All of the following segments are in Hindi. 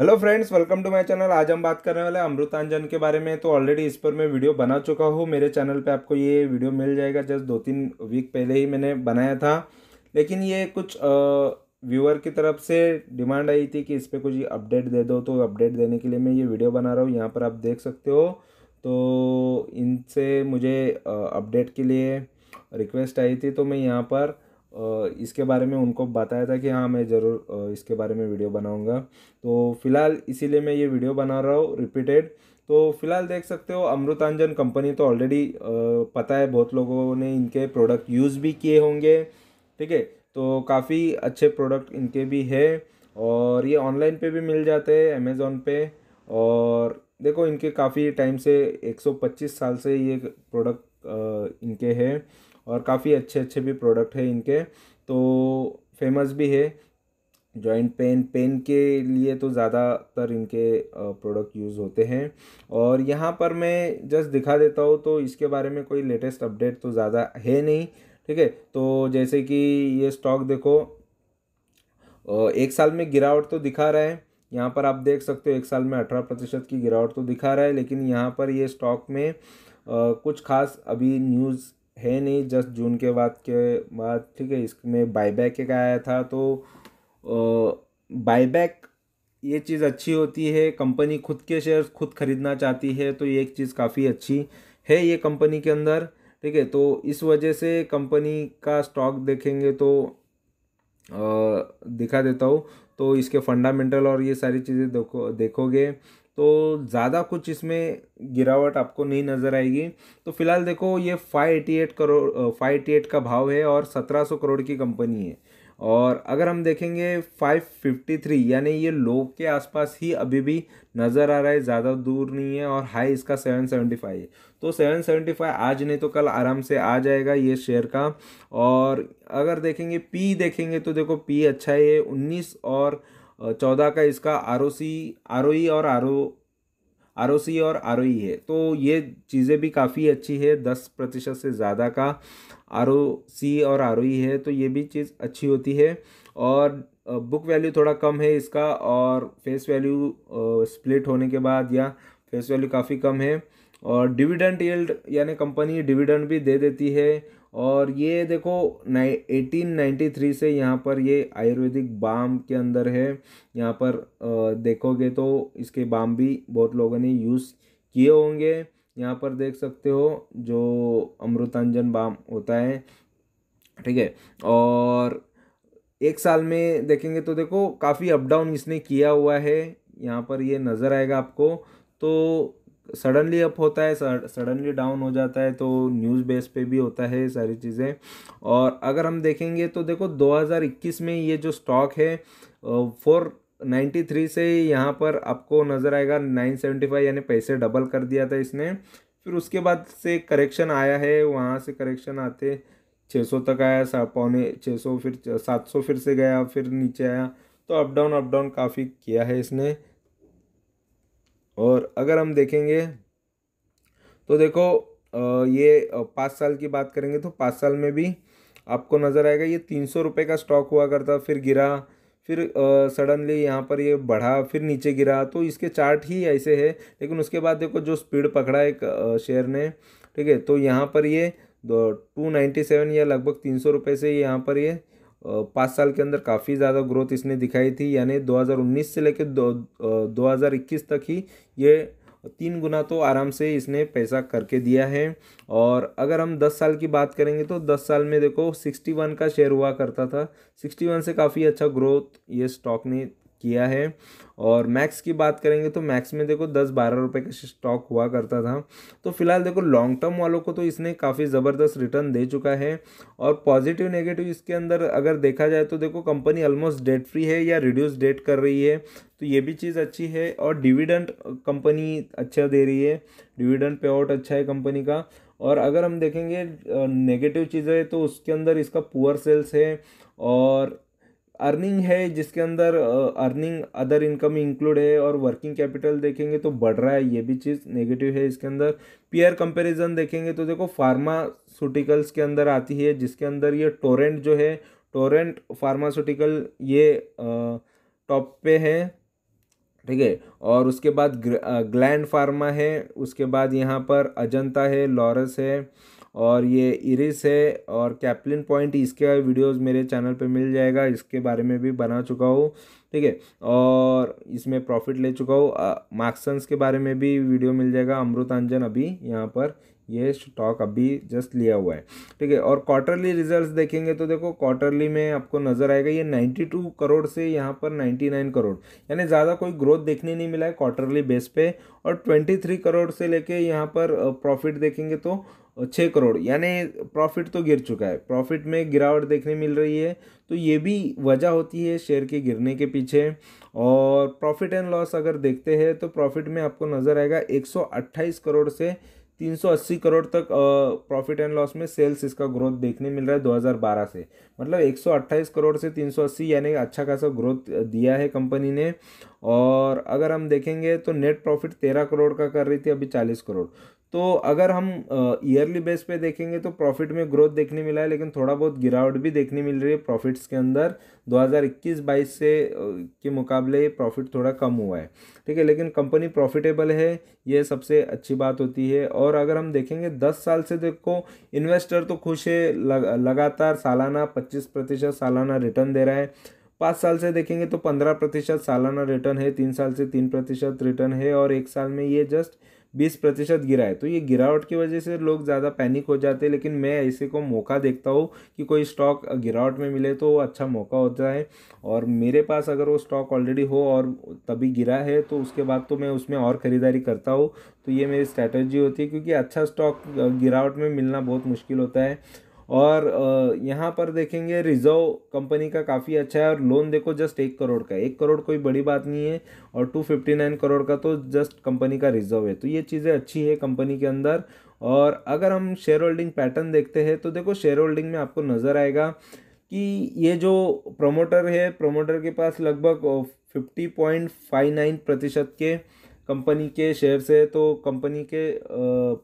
hello friends welcome to my channel आज हम बात करने वाले अमृतांजन के बारे में तो ऑलरेडी इस पर मैं वीडियो बना चुका हूँ मेरे चैनल पे आपको ये वीडियो मिल जाएगा जस्ट दो तीन वीक पहले ही मैंने बनाया था लेकिन ये कुछ व्यूअर की तरफ से डिमांड आई थी कि इस पर कुछ अपडेट दे दो तो अपडेट देने के लिए मैं ये वीडियो बना रहा हूँ यहाँ पर आप देख सकते हो तो इनसे मुझे अपडेट के लिए रिक्वेस्ट आई थी तो मैं यहाँ पर इसके बारे में उनको बताया था कि हाँ मैं ज़रूर इसके बारे में वीडियो बनाऊँगा तो फ़िलहाल इसीलिए मैं ये वीडियो बना रहा हूँ रिपीटेड तो फिलहाल देख सकते हो अमृतांजन कंपनी तो ऑलरेडी पता है बहुत लोगों ने इनके प्रोडक्ट यूज़ भी किए होंगे ठीक है तो काफ़ी अच्छे प्रोडक्ट इनके भी है और ये ऑनलाइन पर भी मिल जाते हैं अमेज़ोन पे और देखो इनके काफ़ी टाइम से एक साल से ये प्रोडक्ट इनके हैं और काफ़ी अच्छे अच्छे भी प्रोडक्ट है इनके तो फेमस भी है जॉइंट पेन पेन के लिए तो ज़्यादातर इनके प्रोडक्ट यूज़ होते हैं और यहाँ पर मैं जस्ट दिखा देता हूँ तो इसके बारे में कोई लेटेस्ट अपडेट तो ज़्यादा है नहीं ठीक है तो जैसे कि ये स्टॉक देखो एक साल में गिरावट तो दिखा रहा है यहाँ पर आप देख सकते हो एक साल में अठारह प्रतिशत की गिरावट तो दिखा रहा है लेकिन यहाँ पर ये स्टॉक में कुछ खास अभी न्यूज़ है नहीं जस्ट जून के बाद के बाद ठीक है इसमें बाईबैक एक आया था तो बाईबैक ये चीज़ अच्छी होती है कंपनी खुद के शेयर्स खुद खरीदना चाहती है तो ये एक चीज़ काफ़ी अच्छी है ये कंपनी के अंदर ठीक है तो इस वजह से कंपनी का स्टॉक देखेंगे तो दिखा देता हूँ तो इसके फंडामेंटल और ये सारी चीज़ें देखो देखोगे तो ज़्यादा कुछ इसमें गिरावट आपको नहीं नज़र आएगी तो फिलहाल देखो ये five eighty eight crore five eighty eight का भाव है और सत्रह सौ करोड़ की कंपनी है और अगर हम देखेंगे फाइव फिफ्टी थ्री यानी ये लो के आसपास ही अभी भी नज़र आ रहा है ज़्यादा दूर नहीं है और हाई इसका सेवन सेवेंटी फाइव है तो सेवन फाइव आज नहीं तो कल आराम से आ जाएगा ये शेयर का और अगर देखेंगे पी देखेंगे तो देखो पी अच्छा है उन्नीस और चौदह का इसका R O C R O और आर ओ आर ओ सी और आर ओ है तो ये चीज़ें भी काफ़ी अच्छी है दस प्रतिशत से ज़्यादा का आर ओ सी और आर ओ है तो ये भी चीज़ अच्छी होती है और बुक वैल्यू थोड़ा कम है इसका और फेस वैल्यू स्प्लिट होने के बाद या फेस वैल्यू काफ़ी कम है और डिविडेंड यील्ड यानी कंपनी डिविडेंड भी दे देती है और ये देखो नाइ एटीन नाइन्टी थ्री से यहाँ पर ये आयुर्वेदिक बाम के अंदर है यहाँ पर देखोगे तो इसके बाम भी बहुत लोगों ने यूज़ किए होंगे यहाँ पर देख सकते हो जो अमृतांजन बाम होता है ठीक है और एक साल में देखेंगे तो देखो काफ़ी अप डाउन इसने किया हुआ है यहाँ पर ये नज़र आएगा आपको तो सडनली अप होता है सडनली डाउन हो जाता है तो न्यूज़ बेस पे भी होता है सारी चीज़ें और अगर हम देखेंगे तो देखो 2021 में ये जो स्टॉक है फोर नाइन्टी थ्री से यहाँ पर आपको नज़र आएगा नाइन सेवेंटी फाइव यानी पैसे डबल कर दिया था इसने फिर उसके बाद से करेक्शन आया है वहाँ से करेक्शन आते छः सौ तक आया पौने छः सौ फिर सात सौ फिर से गया फिर नीचे आया तो अप डाउन अप डाउन काफ़ी किया है इसने और अगर हम देखेंगे तो देखो ये पाँच साल की बात करेंगे तो पाँच साल में भी आपको नज़र आएगा ये तीन सौ रुपये का स्टॉक हुआ करता फिर गिरा फिर सडनली यहाँ पर ये बढ़ा फिर नीचे गिरा तो इसके चार्ट ही ऐसे है लेकिन उसके बाद देखो जो स्पीड पकड़ा एक शेयर ने ठीक है तो यहाँ पर ये टू नाइन्टी सेवन या लगभग तीन सौ रुपये से यहाँ पर ये पाँच साल के अंदर काफ़ी ज़्यादा ग्रोथ इसने दिखाई थी यानी 2019 से लेकर दो दो तक ही ये तीन गुना तो आराम से इसने पैसा करके दिया है और अगर हम दस साल की बात करेंगे तो दस साल में देखो सिक्सटी वन का शेयर हुआ करता था सिक्सटी वन से काफ़ी अच्छा ग्रोथ ये स्टॉक ने किया है और मैक्स की बात करेंगे तो मैक्स में देखो दस बारह रुपये का स्टॉक हुआ करता था तो फिलहाल देखो लॉन्ग टर्म वालों को तो इसने काफ़ी ज़बरदस्त रिटर्न दे चुका है और पॉजिटिव नेगेटिव इसके अंदर अगर देखा जाए तो देखो कंपनी ऑलमोस्ट डेट फ्री है या रिड्यूस डेट कर रही है तो ये भी चीज़ अच्छी है और डिविडेंट कंपनी अच्छा दे रही है डिविडेंट पे आउट अच्छा है कंपनी का और अगर हम देखेंगे नेगेटिव चीज़ें तो उसके अंदर इसका पुअर सेल्स है और अर्निंग है जिसके अंदर अर्निंग अदर इनकम इंक्लूड है और वर्किंग कैपिटल देखेंगे तो बढ़ रहा है ये भी चीज़ नेगेटिव है इसके अंदर पीयर कंपैरिजन देखेंगे तो देखो फार्मास्यूटिकल्स के अंदर आती है जिसके अंदर ये टोरेंट जो है टोरेंट फार्मास्यूटिकल ये टॉप पे है ठीक है और उसके बाद ग्लैंड फार्मा है उसके बाद यहाँ पर अजंता है लॉरस है और ये इरिस है और कैपलिन पॉइंट इसका वीडियोस मेरे चैनल पे मिल जाएगा इसके बारे में भी बना चुका हूँ ठीक है और इसमें प्रॉफिट ले चुका हूँ मार्क्सन्स के बारे में भी वीडियो मिल जाएगा अमृतांजन अभी यहाँ पर ये स्टॉक अभी जस्ट लिया हुआ है ठीक है और क्वार्टरली रिजल्ट्स देखेंगे तो देखो क्वार्टरली में आपको नज़र आएगा ये नाइन्टी टू करोड़ से यहाँ पर नाइन्टी नाइन करोड़ यानी ज़्यादा कोई ग्रोथ देखने नहीं मिला है क्वार्टरली बेस पे और ट्वेंटी थ्री करोड़ से लेके यहाँ पर प्रॉफिट देखेंगे तो छः करोड़ यानी प्रॉफिट तो गिर चुका है प्रॉफिट में गिरावट देखने मिल रही है तो ये भी वजह होती है शेयर के गिरने के पीछे और प्रॉफिट एंड लॉस अगर देखते हैं तो प्रॉफिट में आपको नज़र आएगा 128 करोड़ से 380 करोड़ तक प्रॉफिट एंड लॉस में सेल्स इसका ग्रोथ देखने मिल रहा है 2012 से मतलब 128 करोड़ से 380 यानी अच्छा खासा ग्रोथ दिया है कंपनी ने और अगर हम देखेंगे तो नेट प्रॉफिट 13 करोड़ का कर रही थी अभी 40 करोड़ तो अगर हम ईयरली बेस पे देखेंगे तो प्रॉफिट में ग्रोथ देखने मिला है लेकिन थोड़ा बहुत गिरावट भी देखने मिल रही है प्रॉफिट्स के अंदर 2021-22 से के मुकाबले प्रॉफिट थोड़ा कम हुआ है ठीक है लेकिन कंपनी प्रॉफिटेबल है ये सबसे अच्छी बात होती है और अगर हम देखेंगे 10 साल से देखो इन्वेस्टर तो खुश है लग, लगातार सालाना पच्चीस प्रतिशत सालाना रिटर्न दे रहा है पाँच साल से देखेंगे तो पंद्रह प्रतिशत सालाना रिटर्न है तीन साल से तीन प्रतिशत रिटर्न है और एक साल में ये जस्ट बीस प्रतिशत गिरा है तो ये गिरावट की वजह से लोग ज़्यादा पैनिक हो जाते हैं लेकिन मैं ऐसे को मौका देखता हूँ कि कोई स्टॉक गिरावट में मिले तो अच्छा मौका होता है और मेरे पास अगर वो स्टॉक ऑलरेडी हो और तभी गिरा है तो उसके बाद तो मैं उसमें और ख़रीदारी करता हूँ तो ये मेरी स्ट्रैटेजी होती है क्योंकि अच्छा स्टॉक गिरावट में मिलना बहुत मुश्किल होता है और यहाँ पर देखेंगे रिजर्व कंपनी का काफ़ी अच्छा है और लोन देखो जस्ट एक करोड़ का एक करोड़ कोई बड़ी बात नहीं है और टू फिफ्टी नाइन करोड़ का तो जस्ट कंपनी का रिजर्व है तो ये चीज़ें अच्छी है कंपनी के अंदर और अगर हम शेयर होल्डिंग पैटर्न देखते हैं तो देखो शेयर होल्डिंग में आपको नज़र आएगा कि ये जो प्रमोटर है प्रमोटर के पास लगभग फिफ्टी पॉइंट फाइव नाइन प्रतिशत के कंपनी के शेयर से तो कंपनी के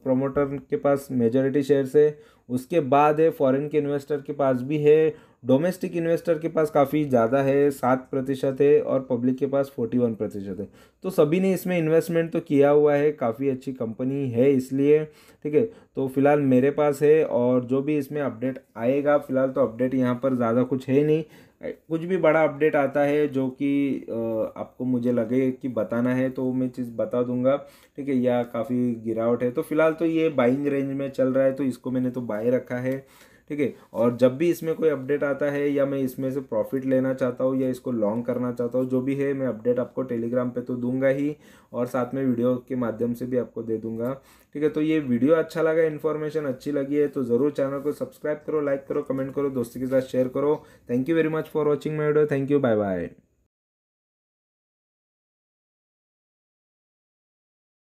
प्रमोटर के पास मेजोरिटी शेयर से उसके बाद है फॉरेन के इन्वेस्टर के पास भी है डोमेस्टिक इन्वेस्टर के पास काफ़ी ज़्यादा है सात प्रतिशत है और पब्लिक के पास फोर्टी वन प्रतिशत है तो सभी ने इसमें इन्वेस्टमेंट तो किया हुआ है काफ़ी अच्छी कंपनी है इसलिए ठीक है तो फिलहाल मेरे पास है और जो भी इसमें अपडेट आएगा फिलहाल तो अपडेट यहाँ पर ज़्यादा कुछ है नहीं कुछ भी बड़ा अपडेट आता है जो कि आपको मुझे लगे कि बताना है तो मैं चीज़ बता दूंगा ठीक है या काफ़ी गिरावट है तो फिलहाल तो ये बाइंग रेंज में चल रहा है तो इसको मैंने तो बाय रखा है ठीक है और जब भी इसमें कोई अपडेट आता है या मैं इसमें से प्रॉफिट लेना चाहता हूँ या इसको लॉन्ग करना चाहता हूँ जो भी है मैं अपडेट आपको टेलीग्राम पे तो दूंगा ही और साथ में वीडियो के माध्यम से भी आपको दे दूंगा ठीक है तो ये वीडियो अच्छा लगा इन्फॉर्मेशन अच्छी लगी है तो ज़रूर चैनल को सब्सक्राइब करो लाइक करो कमेंट करो दोस्तों के साथ शेयर करो thank you very much for watching my video thank you bye bye